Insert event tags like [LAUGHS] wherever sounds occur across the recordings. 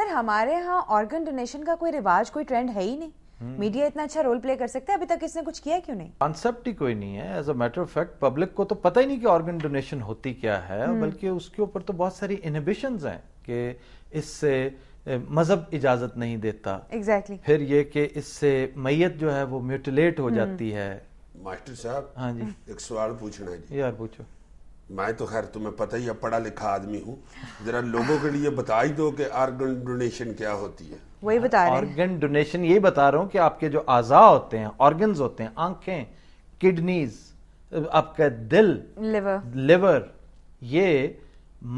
Sir हमारे यहाँ organ donation का कोई रिवाज कोई ट्रेंड है ही नहीं मीडिया हम्म। इतना अच्छा रोल प्ले कर सकता है अभी तक इसने कुछ किया क्यों नहीं कॉन्सेप्ट ही कोई नहीं है as a matter of fact public को तो पता ही नहीं कि ऑर्गन डोनेशन होती क्या है हम्म। बल्कि उसके ऊपर तो बहुत सारी इनहिबिशन है कि इससे मजहब इजाजत नहीं देता एग्जैक्टली exactly. फिर ये कि इससे मैयत जो है वो म्यूटिलेट हो हम्म। जाती है मास्टर साहब हाँ जी एक सवाल पूछना है जी यार पूछो मैं तो खैर तुम्हें पता ही है पढ़ा लिखा आदमी हूँ जरा लोगों के लिए बता ही दो कि ऑर्गन डोनेशन क्या होती है वही बता रहे ऑर्गन डोनेशन ये बता रहा हूँ कि आपके जो आजा होते हैं ऑर्गन होते हैं आंखें किडनीज आपका दिल लिवर लिवर ये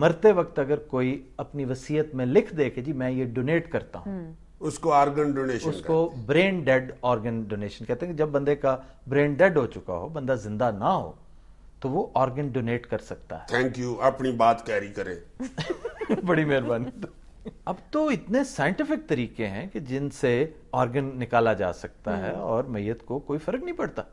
मरते वक्त अगर कोई अपनी वसीयत में लिख दे के जी मैं ये डोनेट करता हूँ हम्म। उसको ऑर्गन डोनेशन उसको ब्रेन डेड ऑर्गन डोनेशन कहते हैं कि जब बंदे का ब्रेन डेड हो चुका हो बंदा जिंदा ना हो तो वो ऑर्गन डोनेट कर सकता है थैंक यू अपनी बात कैरी करें [LAUGHS] बड़ी मेहरबानी अब तो इतने साइंटिफिक तरीके हैं कि जिनसे ऑर्गन निकाला जा सकता है हम्म। और मैयत को कोई फर्क नहीं पड़ता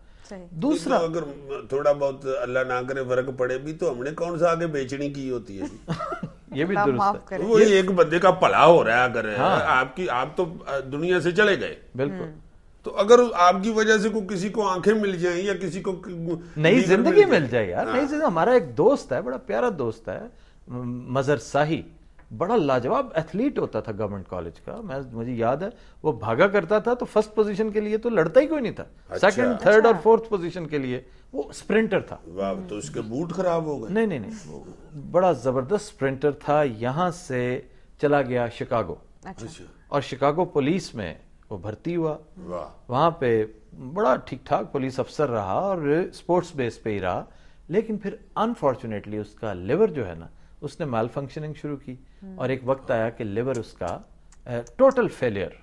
दूसरा तो अगर थोड़ा बहुत अल्लाह ना करे फर्क पड़े भी तो हमने कौन सा आगे बेचनी की होती है [LAUGHS] ये भी दुरुस्त है वो एक बंदे का पला हो रहा है अगर हाँ। आपकी आप तो दुनिया से चले गए बिल्कुल हम्म। तो अगर आपकी वजह से को किसी को आंखें मिल जाए या किसी को नई जिंदगी मिल जाए यार नई हाँ। जिंदगी हमारा एक दोस्त है बड़ा प्यारा दोस्त है मजर साही बड़ा लाजवाब एथलीट होता था गवर्नमेंट कॉलेज का मैं मुझे याद है वो भागा करता था तो फर्स्ट पोजीशन के लिए तो लड़ता ही कोई नहीं था अच्छा, सेकंड थर्ड और फोर्थ अच्छा। पोजीशन के लिए वो स्प्रिंटर था वाह तो उसके बूट खराब हो गए नहीं नहीं नहीं बड़ा जबरदस्त स्प्रिंटर था यहाँ से चला गया शिकागो अच्छा।, अच्छा। और शिकागो पुलिस में वो भर्ती हुआ वहां पे बड़ा ठीक ठाक पुलिस अफसर रहा और स्पोर्ट्स बेस पे ही रहा लेकिन फिर अनफॉर्चुनेटली उसका लिवर जो है ना उसने माल फंक्शनिंग शुरू की हम्म। और एक वक्त आया कि लिवर उसका टोटल फेलियर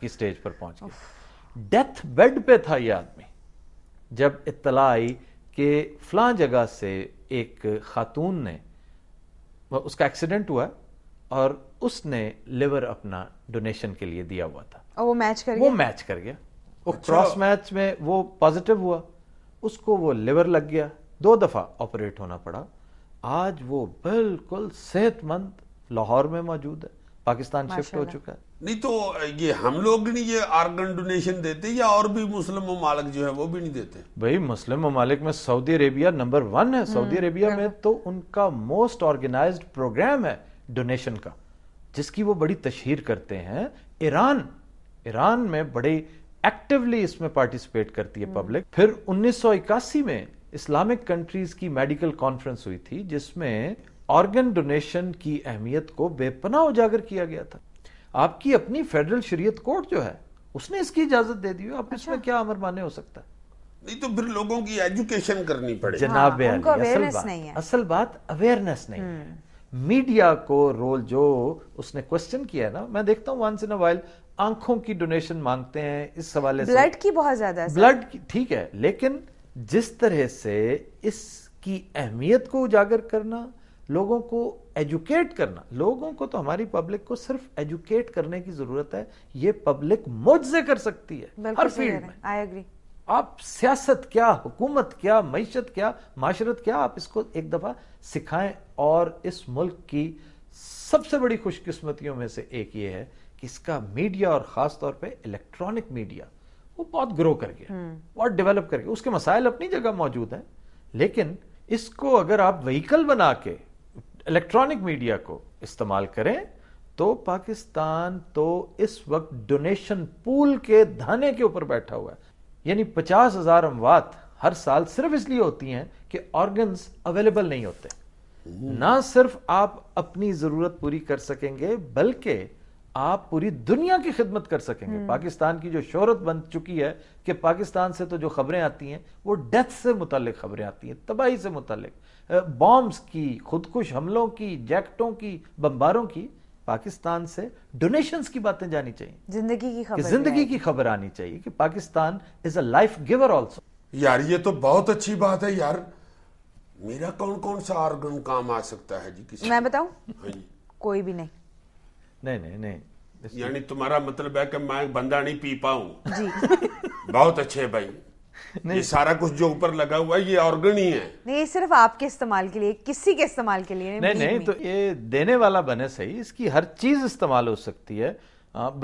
की स्टेज पर पहुंच गया डेथ बेड पे था ये आदमी जब इतला आई कि फला जगह से एक खातून ने उसका एक्सीडेंट हुआ और उसने लिवर अपना डोनेशन के लिए दिया हुआ था और वो मैच कर वो गया वो मैच कर गया वो अच्छा। क्रॉस मैच में वो पॉजिटिव हुआ उसको वो लिवर लग गया दो दफा ऑपरेट होना पड़ा आज वो बिल्कुल सेहतमंद लाहौर में मौजूद है पाकिस्तान शिफ्ट हो चुका है नहीं तो ये हम लोग नहीं ये आर्गन डोनेशन देते या और भी मुस्लिम ममालिक जो है वो भी नहीं देते भाई मुस्लिम ममालिक में सऊदी अरेबिया नंबर वन है सऊदी हम्म। अरेबिया में हम्म। तो उनका मोस्ट ऑर्गेनाइज्ड प्रोग्राम है डोनेशन का जिसकी वो बड़ी तशहर करते हैं ईरान ईरान में बड़े एक्टिवली इसमें पार्टिसिपेट करती है पब्लिक हम्म। फिर उन्नीस में इस्लामिक कंट्रीज की मेडिकल कॉन्फ्रेंस हुई थी जिसमें ऑर्गन डोनेशन की अहमियत को बेपना उजागर किया गया था आपकी अपनी फेडरल शरीयत कोर्ट जो है उसने इसकी इजाजत दे दी आप अच्छा। इसमें क्या अमर माने हो सकता है नहीं तो फिर लोगों की एजुकेशन करनी पड़ेगी जनाब हाँ, असल बात अवेयरनेस नहीं है हम्म। मीडिया को रोल जो उसने क्वेश्चन किया है ना मैं देखता हूँ वंस इन अ वाइल आंखों की डोनेशन मांगते हैं इस सवाल से ब्लड की बहुत ज्यादा ब्लड ठीक है लेकिन जिस तरह से इसकी अहमियत को उजागर करना लोगों को एजुकेट करना लोगों को तो हमारी पब्लिक को सिर्फ एजुकेट करने की जरूरत है ये पब्लिक मुझसे कर सकती है हर फील्ड में आई एग्री आप सियासत क्या हुकूमत क्या मीशत क्या माशरत क्या आप इसको एक दफ़ा सिखाएं और इस मुल्क की सबसे बड़ी खुशकस्मतियों में से एक ये है कि इसका मीडिया और ख़ास तौर पे इलेक्ट्रॉनिक मीडिया वो बहुत ग्रो कर गया हम्म। बहुत डेवलप कर गया उसके मसाइल अपनी जगह मौजूद हैं लेकिन इसको अगर आप व्हीकल बना के इलेक्ट्रॉनिक मीडिया को इस्तेमाल करें तो पाकिस्तान तो इस वक्त डोनेशन पूल के धाने के ऊपर बैठा हुआ है यानी पचास हजार अमवात हर साल सिर्फ इसलिए होती हैं कि ऑर्गन्स अवेलेबल नहीं होते ना सिर्फ आप अपनी जरूरत पूरी कर सकेंगे बल्कि आप पूरी दुनिया की खिदमत कर सकेंगे hmm. पाकिस्तान की जो शोहरत बन चुकी है कि पाकिस्तान से तो जो खबरें आती हैं वो डेथ से मुतल खबरें आती हैं तबाही से मुतल बॉम्ब्स की खुदकुश हमलों की जैकटों की बम्बारों की पाकिस्तान से डोनेशंस की बातें जानी चाहिए जिंदगी की खबर जिंदगी की खबर आनी चाहिए कि Pakistan is a life giver also यार ये तो बहुत अच्छी बात है यार मेरा कौन कौन सा ऑर्गन काम आ सकता है जी किसी मैं बताऊं हाँ कोई भी नहीं नहीं नहीं नहीं यानी तुम्हारा मतलब है कि मैं बंदा नहीं पी पाऊं जी बहुत अच्छे भाई ये सारा कुछ जो ऊपर लगा हुआ है ये ऑर्गन ही है नहीं ये सिर्फ आपके इस्तेमाल के लिए किसी के इस्तेमाल के लिए नहीं नहीं तो ये देने वाला बने सही इसकी हर चीज इस्तेमाल हो सकती है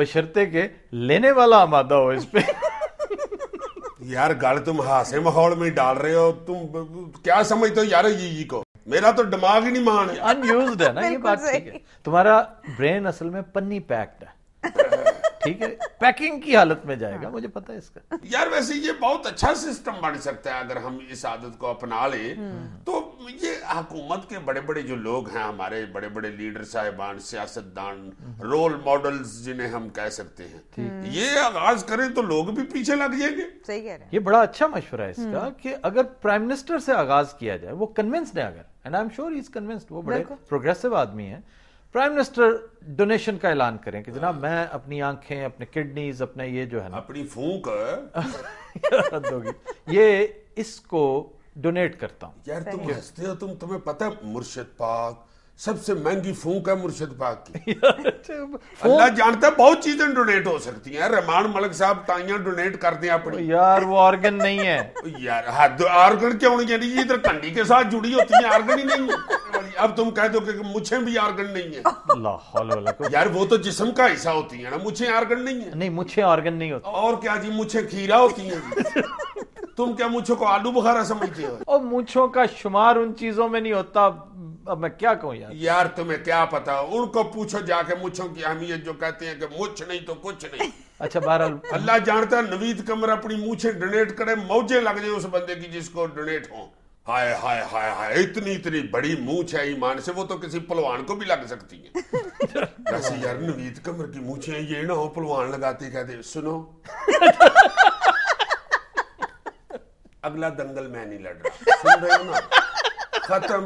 बशर्ते के लेने वाला आमादा हो इस पे [LAUGHS] यार गाल तुम हासे माहौल में डाल रहे हो तुम क्या समझते हो यार ये को मेरा तो दिमाग ही नहीं मान अनयूज्ड है ना ये बात ठीक है तुम्हारा ब्रेन असल में पन्नी पैक्ड है [LAUGHS] ठीक है पैकिंग की हालत में जाएगा हाँ। मुझे पता है इसका यार वैसे ये बहुत अच्छा सिस्टम बन सकता है अगर हम इस आदत को अपना ले हम्म। तो ये हुकूमत के बड़े बड़े जो लोग हैं हमारे बड़े बड़े लीडर साहिबान सियासतदान रोल हम्म। मॉडल्स जिन्हें हम कह सकते हैं हम्म। ये आगाज करें तो लोग भी पीछे लग जाएंगे सही कह रहे हैं ये बड़ा अच्छा मशवरा है इसका कि अगर प्राइम मिनिस्टर से आगाज किया जाए वो कन्विंस्ड है अगर and I am sure is convinced वो बड़े प्रोग्रेसिव आदमी है प्राइम मिनिस्टर डोनेशन का ऐलान करें कि जनाब मैं अपनी आंखें अपने किडनीज अपने ये जो है ना अपनी फूक रद्द [LAUGHS] ये इसको डोनेट करता हूँ यार तुम हंसते हो तुम तुम्हें पता है मुर्शिद पाक सबसे महंगी फूक है मुर्शद पाक की [LAUGHS] अच्छा, अल्लाह जानता है बहुत चीजें डोनेट हो सकती हैं रहमान मलिक साहब टाइयां डोनेट कर दें अपनी यार वो ऑर्गन नहीं है [LAUGHS] यार हद हाँ, ऑर्गन तो क्यों नहीं है ये इधर तो कंडी के साथ जुड़ी होती है ऑर्गन ही नहीं है अब तुम कह दो कि मुझे भी ऑर्गन नहीं है यार वो तो जिसम का हिस्सा होती है ना मुझे ऑर्गन नहीं है नहीं मुझे ऑर्गन नहीं होता और क्या जी मुझे खीरा होती है [LAUGHS] तुम क्या मुछो को आलू बुखारा समझते हो और मुछो का शुमार उन चीजों में नहीं होता अब मैं क्या कहूँ यार यार तुम्हें क्या पता उनको पूछो जाके मुछों की ये जो कहते हैं कि मुछ नहीं तो कुछ नहीं [LAUGHS] अच्छा बहरहाल अल्लाह जानता है नवीद कमर अपनी मुछे डोनेट करे मौजे लग जाए उस बंदे की जिसको डोनेट हो हाय हाय हाय हाय इतनी इतनी बड़ी मूछ है ईमान से वो तो किसी पलवान को भी लग सकती है [LAUGHS] वैसे यार नवीद कमर की मूछे ये ना हो पलवान लगाते कहते सुनो [LAUGHS] अगला दंगल मैं नहीं लड़ रहा सुन रहे हो ना खत्म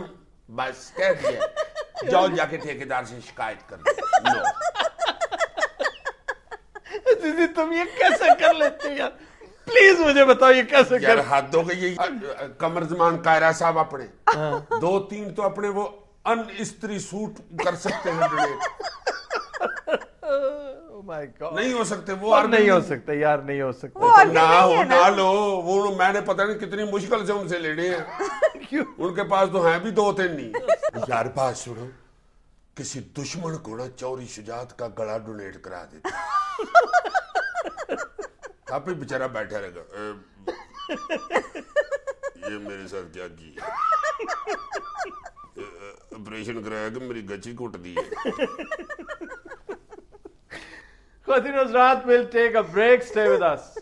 बस कह दिए जाओ जाके ठेकेदार से शिकायत कर लो दीदी तुम ये कैसे कर लेते हो यार प्लीज मुझे बताओ ये कैसे यार कर... हाथ धो गई कमर जमान कायरा साहब अपने दो तीन तो अपने वो अन स्त्री सूट कर सकते हैं माय oh गॉड नहीं हो सकते वो और नहीं हो सकते यार नहीं हो सकते वो तो ना हो ना, लो वो मैंने पता नहीं कितनी मुश्किल से उनसे लेने हैं [LAUGHS] क्यों उनके पास तो हैं भी दो तीन नहीं यार पास सुनो किसी दुश्मन को ना चौरी शुजात का गला डोनेट करा देते [LAUGHS] आप ही बेचारा बैठा रहेगा ये मेरे साथ क्या की [LAUGHS] ऑपरेशन कराया कि मेरी गची कुट दी है Continuous Wrath will take a break. Stay with us.